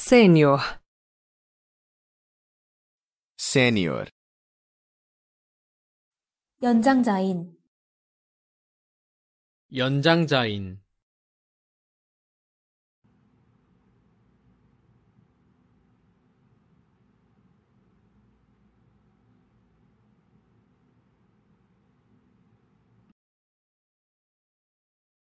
Senior. Senior. 연장자인 연장자인